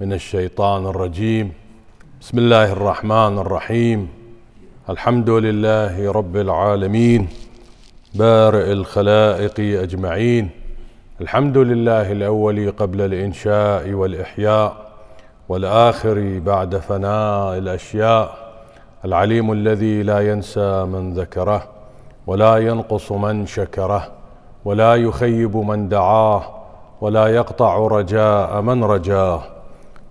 من الشيطان الرجيم بسم الله الرحمن الرحيم الحمد لله رب العالمين بارئ الخلائق اجمعين الحمد لله الاول قبل الانشاء والاحياء والاخر بعد فناء الاشياء العليم الذي لا ينسى من ذكره ولا ينقص من شكره ولا يخيب من دعاه ولا يقطع رجاء من رجاه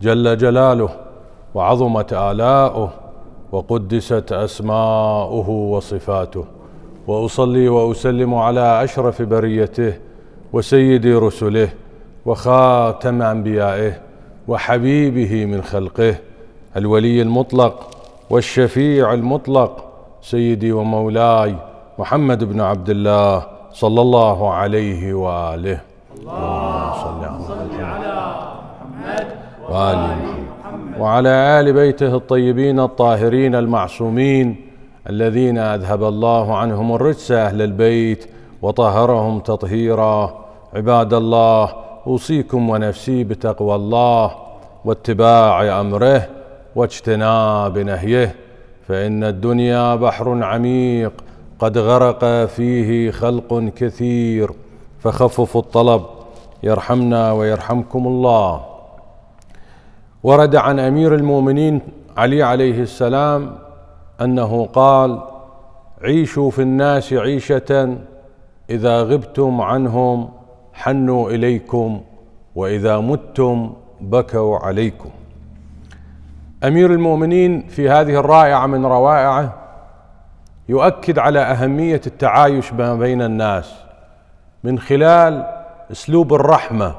جل جلاله وعظمت آلاؤه وقدست أسماؤه وصفاته وأصلي وأسلم على أشرف بريته وسيد رسله وخاتم أنبيائه وحبيبه من خلقه الولي المطلق والشفيع المطلق سيدي ومولاي محمد بن عبد الله صلى الله عليه وآله اللهم صل على محمد وآل محمد وعلى آل بيته الطيبين الطاهرين المعصومين الذين أذهب الله عنهم الرجس أهل البيت وطهرهم تطهيرا عباد الله أوصيكم ونفسي بتقوى الله واتباع أمره واجتناب نهيه فإن الدنيا بحر عميق قد غرق فيه خلق كثير فخففوا الطلب يرحمنا ويرحمكم الله ورد عن امير المؤمنين علي عليه السلام انه قال عيشوا في الناس عيشه اذا غبتم عنهم حنوا اليكم واذا متم بكوا عليكم امير المؤمنين في هذه الرائعه من روائعه يؤكد على اهميه التعايش ما بين الناس من خلال اسلوب الرحمه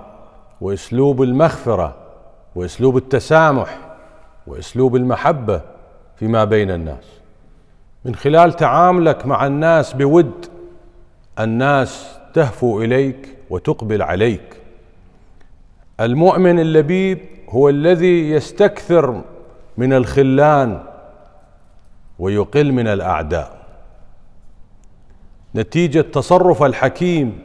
واسلوب المغفره واسلوب التسامح واسلوب المحبه فيما بين الناس من خلال تعاملك مع الناس بود الناس تهفو اليك وتقبل عليك المؤمن اللبيب هو الذي يستكثر من الخلان ويقل من الاعداء نتيجه تصرف الحكيم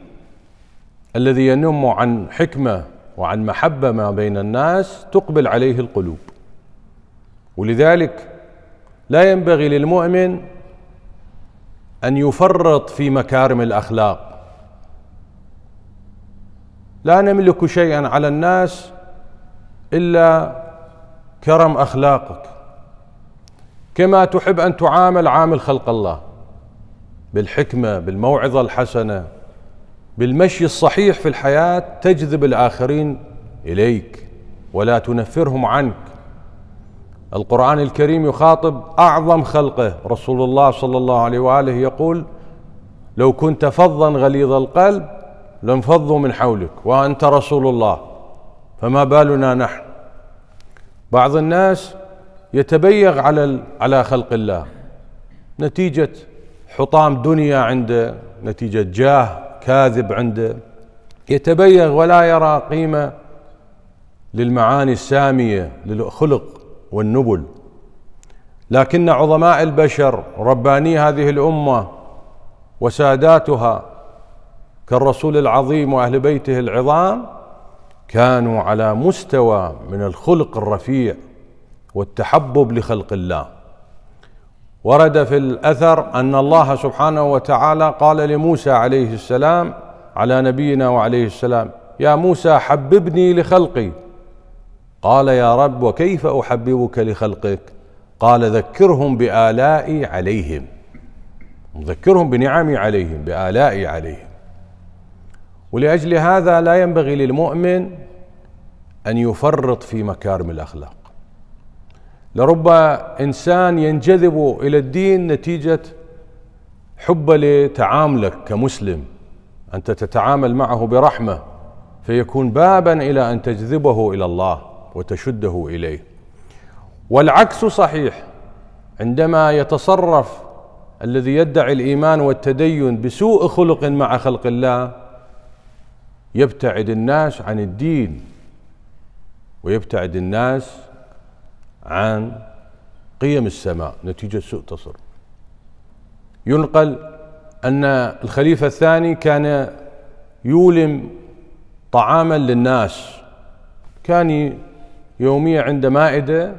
الذي ينم عن حكمه وعن محبة ما بين الناس تقبل عليه القلوب ولذلك لا ينبغي للمؤمن أن يفرط في مكارم الأخلاق لا نملك شيئا على الناس الا كرم اخلاقك كما تحب ان تعامل عامل خلق الله بالحكمه بالموعظه الحسنه بالمشي الصحيح في الحياه تجذب الاخرين اليك ولا تنفرهم عنك القران الكريم يخاطب اعظم خلقه رسول الله صلى الله عليه واله يقول لو كنت فظا غليظ القلب لانفضوا من حولك وانت رسول الله فما بالنا نحن بعض الناس يتبيغ على على خلق الله نتيجه حطام دنيا عنده نتيجه جاه كاذب عنده يتبيغ ولا يرى قيمه للمعاني الساميه للخلق والنبل لكن عظماء البشر رباني هذه الامه وساداتها كالرسول العظيم واهل بيته العظام كانوا على مستوى من الخلق الرفيع والتحبب لخلق الله ورد في الاثر ان الله سبحانه وتعالى قال لموسى عليه السلام على نبينا وعليه السلام يا موسى حببني لخلقي قال يا رب وكيف احببك لخلقك قال ذكرهم بالائي عليهم ذكرهم بنعمي عليهم بالائي عليهم ولاجل هذا لا ينبغي للمؤمن ان يفرط في مكارم الاخلاق لرب انسان ينجذب الى الدين نتيجه حبه لتعاملك كمسلم انت تتعامل معه برحمه فيكون بابا الى ان تجذبه الى الله وتشده اليه والعكس صحيح عندما يتصرف الذي يدعي الايمان والتدين بسوء خلق مع خلق الله يبتعد الناس عن الدين ويبتعد الناس عن قيم السماء نتيجة سوء تصرف ينقل أن الخليفة الثاني كان يولم طعاما للناس كان يوميا عند مائدة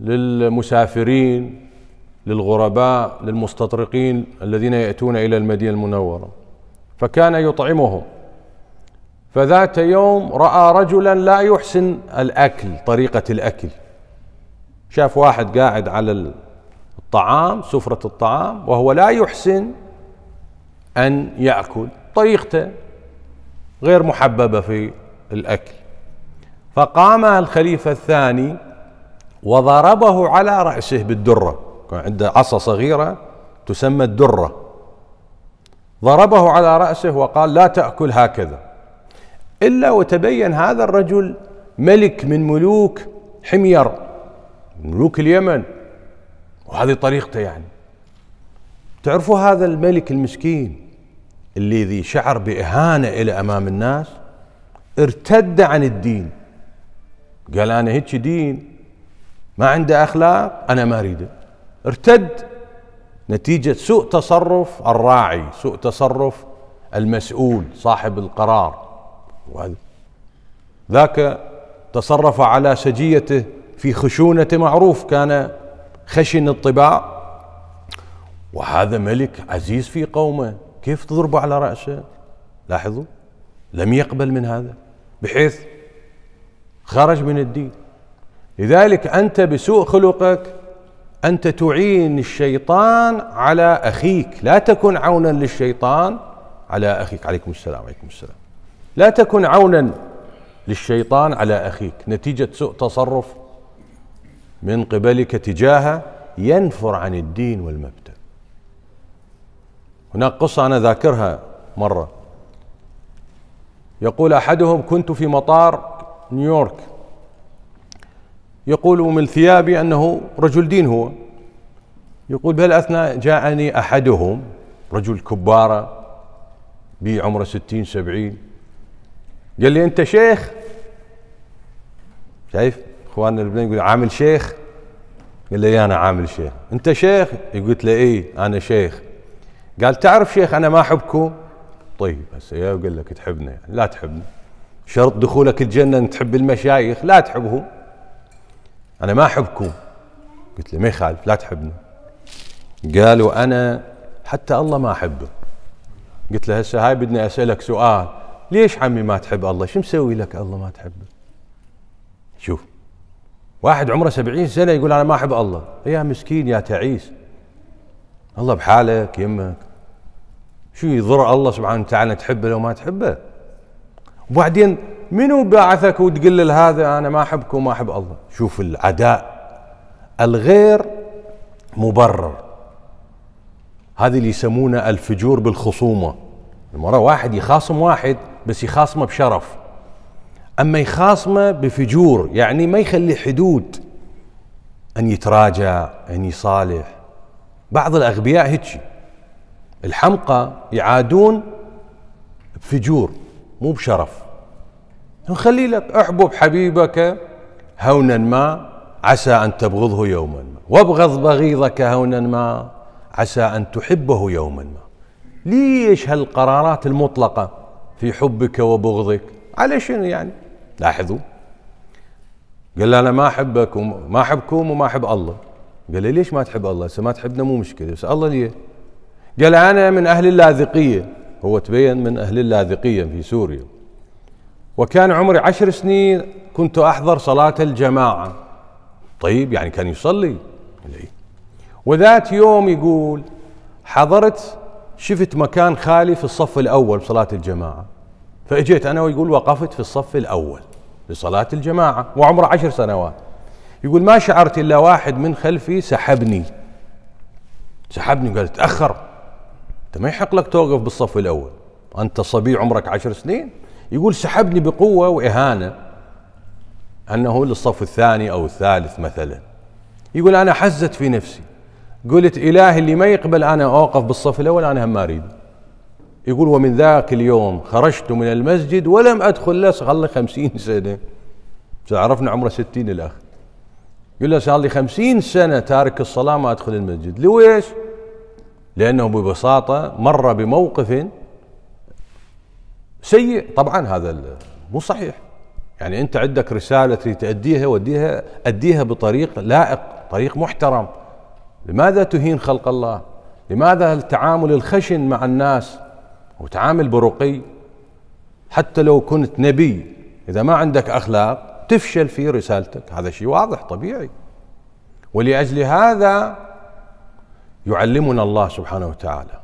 للمسافرين للغرباء للمستطرقين الذين يأتون إلى المدينة المنورة فكان يطعمهم فذات يوم رأى رجلا لا يحسن الأكل طريقة الأكل شاف واحد قاعد على الطعام سفرة الطعام وهو لا يحسن أن يأكل طريقته غير محببة في الأكل فقام الخليفة الثاني وضربه على رأسه بالدرة كان عنده عصا صغيرة تسمى الدرة ضربه على رأسه وقال لا تأكل هكذا إلا وتبين هذا الرجل ملك من ملوك حمير ملوك اليمن وهذه طريقته يعني تعرفوا هذا الملك المسكين الذي شعر بإهانة إلى أمام الناس ارتد عن الدين قال أنا هيك دين ما عنده أخلاق أنا ما أريده ارتد نتيجة سوء تصرف الراعي سوء تصرف المسؤول صاحب القرار وهذا ذاك تصرف على سجيته في خشونة معروف كان خشن الطباع وهذا ملك عزيز في قومه كيف تضربه على رأسه لاحظوا لم يقبل من هذا بحيث خرج من الدين لذلك أنت بسوء خلقك أنت تعين الشيطان على أخيك لا تكن عونا للشيطان على أخيك عليكم السلام عليكم السلام لا تكن عونا للشيطان على أخيك نتيجة سوء تصرف من قبلك تجاهه ينفر عن الدين والمبدأ هناك قصة أنا ذاكرها مرة يقول أحدهم كنت في مطار نيويورك يقول من ثيابي أنه رجل دين هو يقول بهالأثناء جاءني أحدهم رجل كبارة بي عمره ستين سبعين قال لي أنت شيخ شايف اخواننا اللبنانيين يقول عامل شيخ قال لي انا عامل شيخ انت شيخ قلت له اي انا شيخ قال تعرف شيخ انا ما احبكم طيب هسه يا قال لك تحبنا لا تحبنا شرط دخولك الجنه ان تحب المشايخ لا تحبهم انا ما احبكم قلت له ما يخالف لا تحبنا قال وانا حتى الله ما احبه قلت له هسه هاي بدنا اسالك سؤال ليش عمي ما تحب الله شو مسوي لك الله ما تحبه شوف واحد عمره سبعين سنة يقول أنا ما أحب الله يا مسكين يا تعيس الله بحالك يمك شو يضر الله سبحانه وتعالى تحبه لو ما تحبه وبعدين منو باعثك وتقول هذا أنا ما أحبك وما أحب الله شوف العداء الغير مبرر هذه اللي يسمونه الفجور بالخصومة المرة واحد يخاصم واحد بس يخاصمه بشرف أما يخاصمه بفجور يعني ما يخلي حدود أن يتراجع أن يصالح بعض الأغبياء هيك الحمقى يعادون بفجور مو بشرف نخلي لك احبب حبيبك هونا ما عسى أن تبغضه يوما ما وابغض بغيضك هونا ما عسى أن تحبه يوما ما ليش هالقرارات المطلقة في حبك وبغضك على شنو يعني لاحظوا قال له انا ما احبكم ما احبكم وما احب الله قال له ليش ما تحب الله؟ ما تحبنا مو مشكله بس الله ليه؟ قال انا من اهل اللاذقيه هو تبين من اهل اللاذقيه في سوريا وكان عمري عشر سنين كنت احضر صلاه الجماعه طيب يعني كان يصلي وذات يوم يقول حضرت شفت مكان خالي في الصف الاول بصلاه الجماعه فاجيت انا ويقول وقفت في الصف الاول لصلاه الجماعه وعمره عشر سنوات يقول ما شعرت الا واحد من خلفي سحبني سحبني قال تاخر انت ما يحق لك توقف بالصف الاول انت صبي عمرك عشر سنين يقول سحبني بقوه واهانه انه للصف الثاني او الثالث مثلا يقول انا حزت في نفسي قلت الهي اللي ما يقبل انا اوقف بالصف الاول انا هم ما أريده يقول ومن ذاك اليوم خرجت من المسجد ولم أدخل له صار لي خمسين سنة عرفنا عمره ستين الأخ يقول له صار لي خمسين سنة تارك الصلاة ما أدخل المسجد لويش؟ لأنه ببساطة مر بموقف سيء طبعا هذا مو صحيح يعني أنت عندك رسالة تأديها وديها أديها بطريق لائق طريق محترم لماذا تهين خلق الله؟ لماذا التعامل الخشن مع الناس؟ وتعامل برقي حتى لو كنت نبي إذا ما عندك أخلاق تفشل في رسالتك هذا شيء واضح طبيعي ولأجل هذا يعلمنا الله سبحانه وتعالى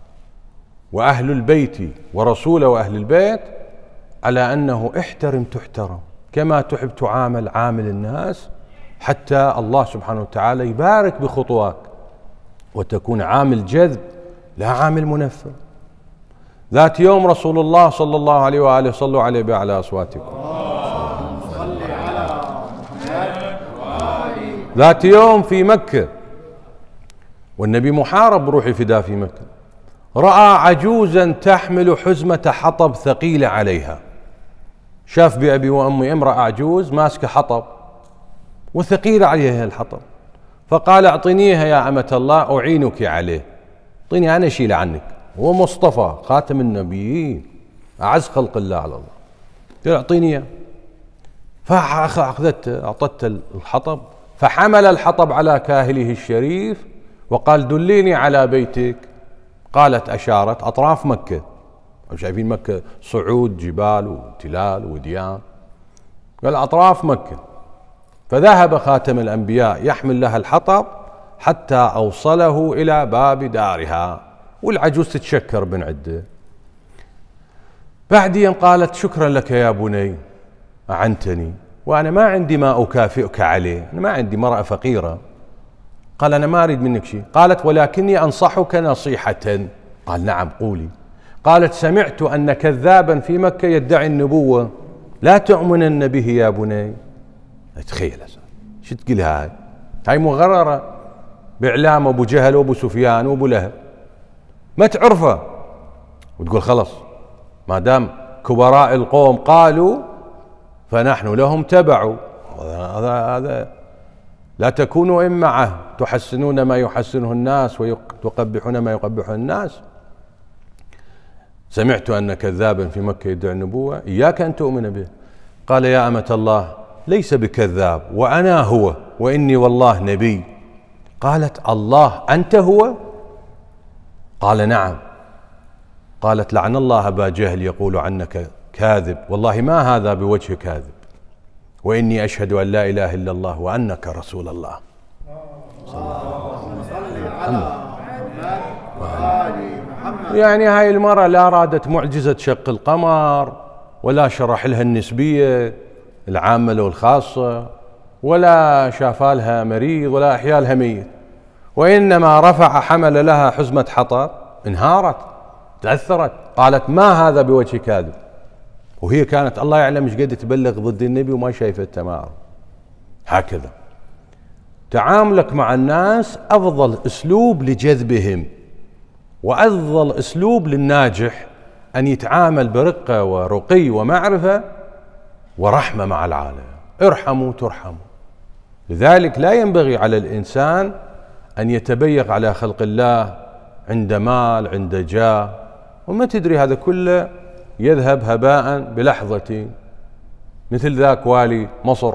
وأهل البيت ورسوله وأهل البيت على أنه احترم تحترم كما تحب تعامل عامل الناس حتى الله سبحانه وتعالى يبارك بخطواك وتكون عامل جذب لا عامل منفر ذات يوم رسول الله صلى الله عليه وآله صلوا عليه بأعلى أصواتكم ذات يوم في مكة والنبي محارب روحي فدا في مكة رأى عجوزا تحمل حزمة حطب ثقيلة عليها شاف بأبي وأمي امرأة عجوز ماسكة حطب وثقيلة عليها الحطب فقال اعطنيها يا أمة الله أعينك عليه اعطيني يعني أنا أشيله عنك هو مصطفى خاتم النبيين أعز خلق الله على الله قال أعطيني إياه فأخذته أعطته الحطب فحمل الحطب على كاهله الشريف وقال دليني على بيتك قالت أشارت أطراف مكة شايفين مكة صعود جبال وتلال وديان قال أطراف مكة فذهب خاتم الأنبياء يحمل لها الحطب حتى أوصله إلى باب دارها والعجوز تتشكر من عده بعدين قالت شكرا لك يا بني أعنتني وأنا ما عندي ما أكافئك عليه أنا ما عندي مرأة فقيرة قال أنا ما أريد منك شيء قالت ولكني أنصحك نصيحة قال نعم قولي قالت سمعت أن كذابا في مكة يدعي النبوة لا تؤمنن به يا بني تخيل شو تقول هاي هاي مغررة بإعلام أبو جهل وأبو سفيان وأبو لهب ما تعرفه وتقول خلص ما دام كبراء القوم قالوا فنحن لهم تبعوا هذا هذا لا تكونوا امعه معه تحسنون ما يحسنه الناس وتقبحون ما يقبحه الناس سمعت أن كذابا في مكة يدعي النبوة إياك أن تؤمن به قال يا أمة الله ليس بكذاب وأنا هو وإني والله نبي قالت الله أنت هو قال نعم قالت لعن الله ابا جهل يقول عنك كاذب والله ما هذا بوجه كاذب واني اشهد ان لا اله الا الله وانك رسول الله صلى الله عليه وسلم يعني هاي المرأة لا أرادت معجزة شق القمر ولا شرح لها النسبية العامة والخاصة ولا شافالها مريض ولا أحيالها ميت وإنما رفع حمل لها حزمة حطب انهارت تأثرت قالت ما هذا بوجه كاذب وهي كانت الله يعلم ايش قد تبلغ ضد النبي وما شايفة التمار هكذا تعاملك مع الناس أفضل أسلوب لجذبهم وأفضل أسلوب للناجح أن يتعامل برقة ورقي ومعرفة ورحمة مع العالم ارحموا ترحموا لذلك لا ينبغي على الإنسان أن يتبيق على خلق الله عند مال عند جاه وما تدري هذا كله يذهب هباء بلحظة مثل ذاك والي مصر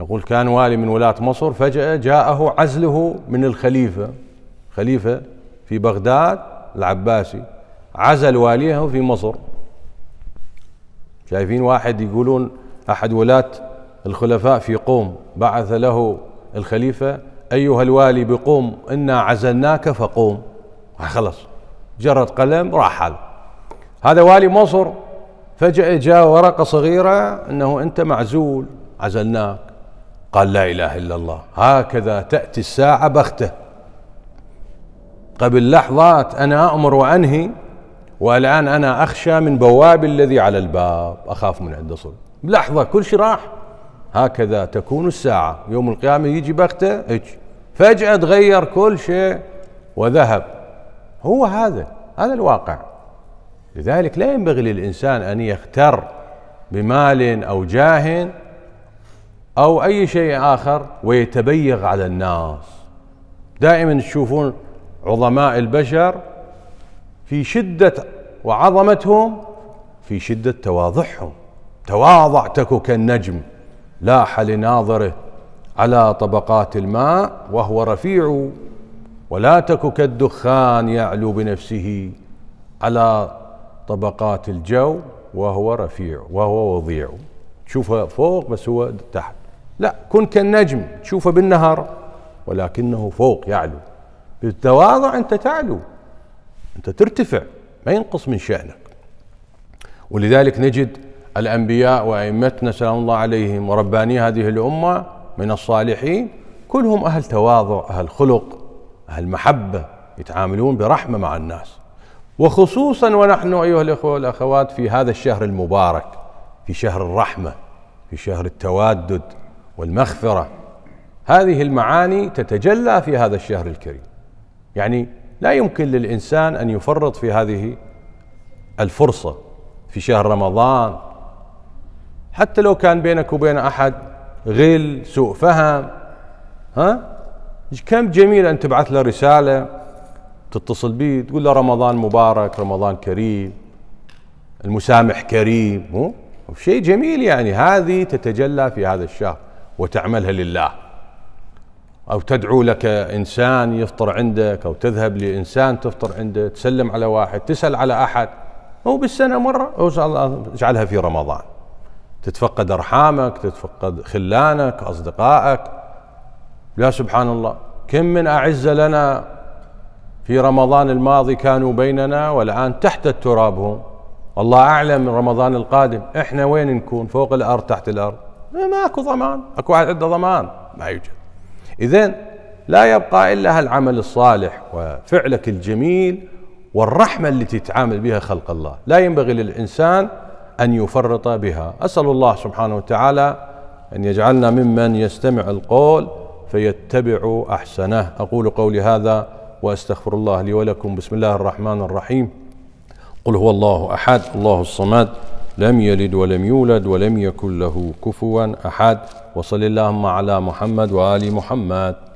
يقول كان والي من ولاة مصر فجأة جاءه عزله من الخليفة خليفة في بغداد العباسي عزل واليه في مصر شايفين واحد يقولون أحد ولاة الخلفاء في قوم بعث له الخليفة أيها الوالي بقوم إنا عزلناك فقوم خلص جرد قلم راح هذا هذا والي مصر فجأة جاء ورقة صغيرة أنه أنت معزول عزلناك قال لا إله إلا الله هكذا تأتي الساعة بخته قبل لحظات أنا امر وأنهي والآن أنا أخشى من بواب الذي على الباب أخاف من عند صلب لحظة كل شيء راح هكذا تكون الساعة يوم القيامة يجي بغتة هيك فجأة تغير كل شيء وذهب هو هذا هذا الواقع لذلك لا ينبغي للإنسان أن يختر بمال أو جاه أو أي شيء آخر ويتبيغ على الناس دائما تشوفون عظماء البشر في شدة وعظمتهم في شدة تواضعهم تواضع تكو كالنجم لاح لناظره على طبقات الماء وهو رفيع ولا تك كالدخان يعلو بنفسه على طبقات الجو وهو رفيع وهو وضيع تشوفه فوق بس هو تحت لا كن كالنجم تشوفه بالنهار ولكنه فوق يعلو بالتواضع انت تعلو انت ترتفع ما ينقص من شأنك ولذلك نجد الأنبياء وأئمتنا سلام الله عليهم ورباني هذه الأمة من الصالحين كلهم أهل تواضع أهل خلق أهل محبة يتعاملون برحمة مع الناس وخصوصا ونحن أيها الإخوة والأخوات في هذا الشهر المبارك في شهر الرحمة في شهر التوادد والمغفرة هذه المعاني تتجلى في هذا الشهر الكريم يعني لا يمكن للإنسان أن يفرط في هذه الفرصة في شهر رمضان حتى لو كان بينك وبين أحد غل سوء فهم ها كم جميل أن تبعث له رسالة تتصل به تقول له رمضان مبارك رمضان كريم المسامح كريم مو شيء جميل يعني هذه تتجلى في هذا الشهر وتعملها لله أو تدعو لك إنسان يفطر عندك أو تذهب لإنسان تفطر عنده تسلم على واحد تسأل على أحد أو بالسنة مرة أو اجعلها في رمضان تتفقد ارحامك تتفقد خلانك اصدقائك لا سبحان الله كم من اعز لنا في رمضان الماضي كانوا بيننا والان تحت التراب هم الله اعلم من رمضان القادم احنا وين نكون فوق الارض تحت الارض إيه، ما اكو ضمان اكو واحد عنده ضمان ما يوجد اذا لا يبقى الا هالعمل الصالح وفعلك الجميل والرحمه التي تتعامل بها خلق الله لا ينبغي للانسان أن يفرط بها أسأل الله سبحانه وتعالى أن يجعلنا ممن يستمع القول فيتبع أحسنه أقول قولي هذا وأستغفر الله لي ولكم بسم الله الرحمن الرحيم قل هو الله أحد الله الصمد لم يلد ولم يولد ولم يكن له كفوا أحد وصل اللهم على محمد وآل محمد